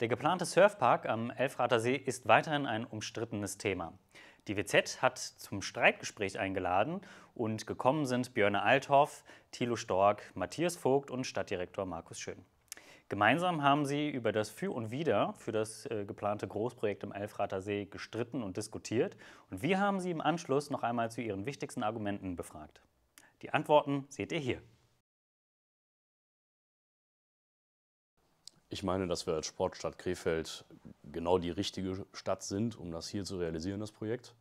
Der geplante Surfpark am Elfrater See ist weiterhin ein umstrittenes Thema. Die WZ hat zum Streitgespräch eingeladen und gekommen sind Björn Althoff, Thilo Stork, Matthias Vogt und Stadtdirektor Markus Schön. Gemeinsam haben sie über das Für und Wider für das äh, geplante Großprojekt im Elfrater See gestritten und diskutiert. Und wir haben sie im Anschluss noch einmal zu ihren wichtigsten Argumenten befragt. Die Antworten seht ihr hier. Ich meine, dass wir als Sportstadt Krefeld genau die richtige Stadt sind, um das hier zu realisieren, das Projekt.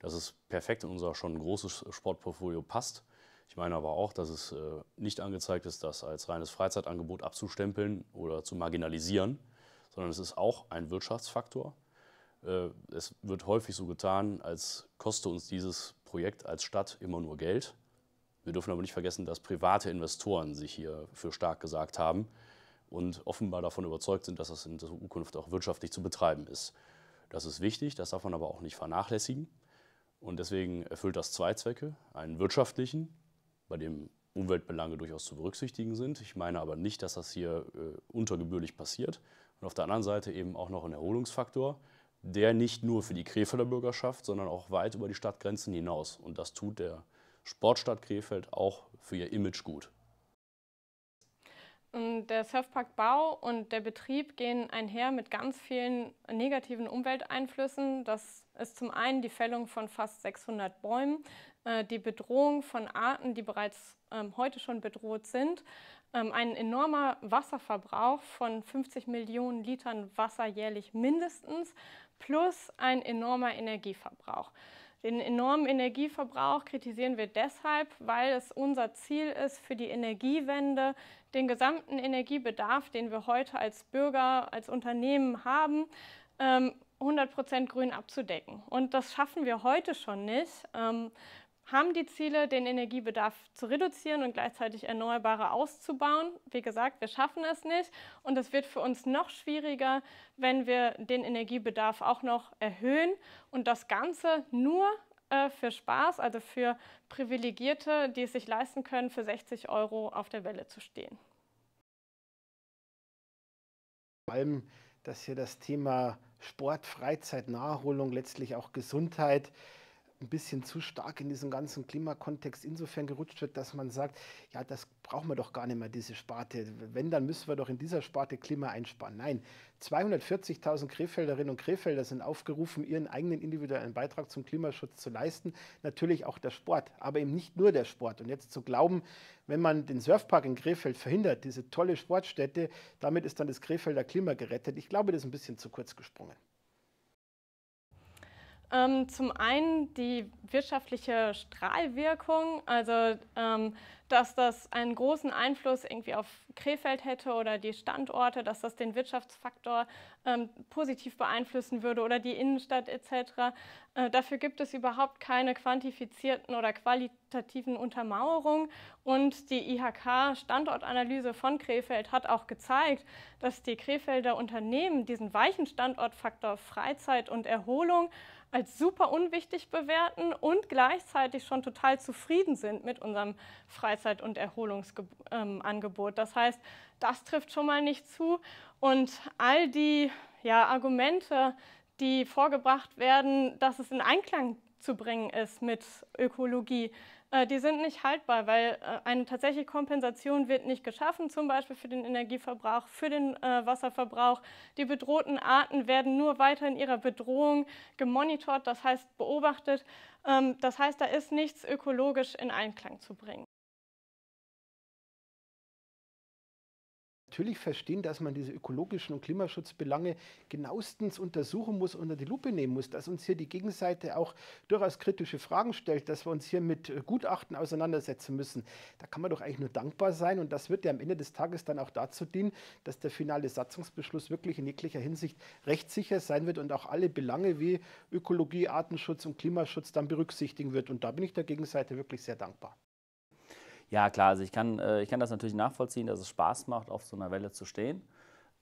Dass es perfekt in unser schon großes Sportportfolio passt. Ich meine aber auch, dass es äh, nicht angezeigt ist, das als reines Freizeitangebot abzustempeln oder zu marginalisieren, sondern es ist auch ein Wirtschaftsfaktor. Äh, es wird häufig so getan, als koste uns dieses Projekt als Stadt immer nur Geld. Wir dürfen aber nicht vergessen, dass private Investoren sich hier für stark gesagt haben und offenbar davon überzeugt sind, dass das in Zukunft auch wirtschaftlich zu betreiben ist. Das ist wichtig, das darf man aber auch nicht vernachlässigen. Und deswegen erfüllt das zwei Zwecke. Einen wirtschaftlichen, bei dem Umweltbelange durchaus zu berücksichtigen sind. Ich meine aber nicht, dass das hier äh, untergebührlich passiert. Und auf der anderen Seite eben auch noch einen Erholungsfaktor, der nicht nur für die Krefelder Bürgerschaft, sondern auch weit über die Stadtgrenzen hinaus. Und das tut der Sportstadt Krefeld auch für ihr Image gut. Und der Surfparkbau und der Betrieb gehen einher mit ganz vielen negativen Umwelteinflüssen. Das ist zum einen die Fällung von fast 600 Bäumen, äh, die Bedrohung von Arten, die bereits ähm, heute schon bedroht sind, ähm, ein enormer Wasserverbrauch von 50 Millionen Litern Wasser jährlich mindestens, plus ein enormer Energieverbrauch. Den enormen Energieverbrauch kritisieren wir deshalb, weil es unser Ziel ist, für die Energiewende den gesamten Energiebedarf, den wir heute als Bürger, als Unternehmen haben, 100 ähm, Prozent grün abzudecken. Und das schaffen wir heute schon nicht. Ähm, haben die Ziele, den Energiebedarf zu reduzieren und gleichzeitig Erneuerbare auszubauen. Wie gesagt, wir schaffen es nicht und es wird für uns noch schwieriger, wenn wir den Energiebedarf auch noch erhöhen und das Ganze nur äh, für Spaß, also für Privilegierte, die es sich leisten können, für 60 Euro auf der Welle zu stehen. Vor allem, dass hier das Thema Sport, Freizeit, Nahrung, letztlich auch Gesundheit ein bisschen zu stark in diesem ganzen Klimakontext insofern gerutscht wird, dass man sagt, ja, das brauchen wir doch gar nicht mehr, diese Sparte. Wenn, dann müssen wir doch in dieser Sparte Klima einsparen. Nein, 240.000 Krefelderinnen und Krefelder sind aufgerufen, ihren eigenen individuellen Beitrag zum Klimaschutz zu leisten. Natürlich auch der Sport, aber eben nicht nur der Sport. Und jetzt zu glauben, wenn man den Surfpark in Krefeld verhindert, diese tolle Sportstätte, damit ist dann das Krefelder Klima gerettet. Ich glaube, das ist ein bisschen zu kurz gesprungen. Ähm, zum einen die wirtschaftliche Strahlwirkung, also ähm, dass das einen großen Einfluss irgendwie auf Krefeld hätte oder die Standorte, dass das den Wirtschaftsfaktor ähm, positiv beeinflussen würde oder die Innenstadt etc. Äh, dafür gibt es überhaupt keine quantifizierten oder qualitativen Untermauerungen. Und die IHK-Standortanalyse von Krefeld hat auch gezeigt, dass die Krefelder Unternehmen diesen weichen Standortfaktor Freizeit und Erholung als super unwichtig bewerten und gleichzeitig schon total zufrieden sind mit unserem Freizeit. Freizeit- und Erholungsangebot. Ähm, das heißt, das trifft schon mal nicht zu. Und all die ja, Argumente, die vorgebracht werden, dass es in Einklang zu bringen ist mit Ökologie, äh, die sind nicht haltbar, weil äh, eine tatsächliche Kompensation wird nicht geschaffen, zum Beispiel für den Energieverbrauch, für den äh, Wasserverbrauch. Die bedrohten Arten werden nur weiter in ihrer Bedrohung gemonitort, das heißt beobachtet. Ähm, das heißt, da ist nichts ökologisch in Einklang zu bringen. natürlich verstehen, dass man diese ökologischen und Klimaschutzbelange genauestens untersuchen muss, unter die Lupe nehmen muss, dass uns hier die Gegenseite auch durchaus kritische Fragen stellt, dass wir uns hier mit äh, Gutachten auseinandersetzen müssen. Da kann man doch eigentlich nur dankbar sein und das wird ja am Ende des Tages dann auch dazu dienen, dass der finale Satzungsbeschluss wirklich in jeglicher Hinsicht rechtssicher sein wird und auch alle Belange wie Ökologie, Artenschutz und Klimaschutz dann berücksichtigen wird. Und da bin ich der Gegenseite wirklich sehr dankbar. Ja, klar, also ich kann, äh, ich kann das natürlich nachvollziehen, dass es Spaß macht, auf so einer Welle zu stehen.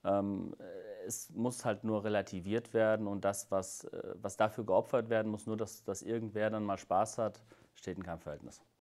Ähm, äh, es muss halt nur relativiert werden und das, was, äh, was dafür geopfert werden muss, nur dass, dass irgendwer dann mal Spaß hat, steht in keinem Verhältnis.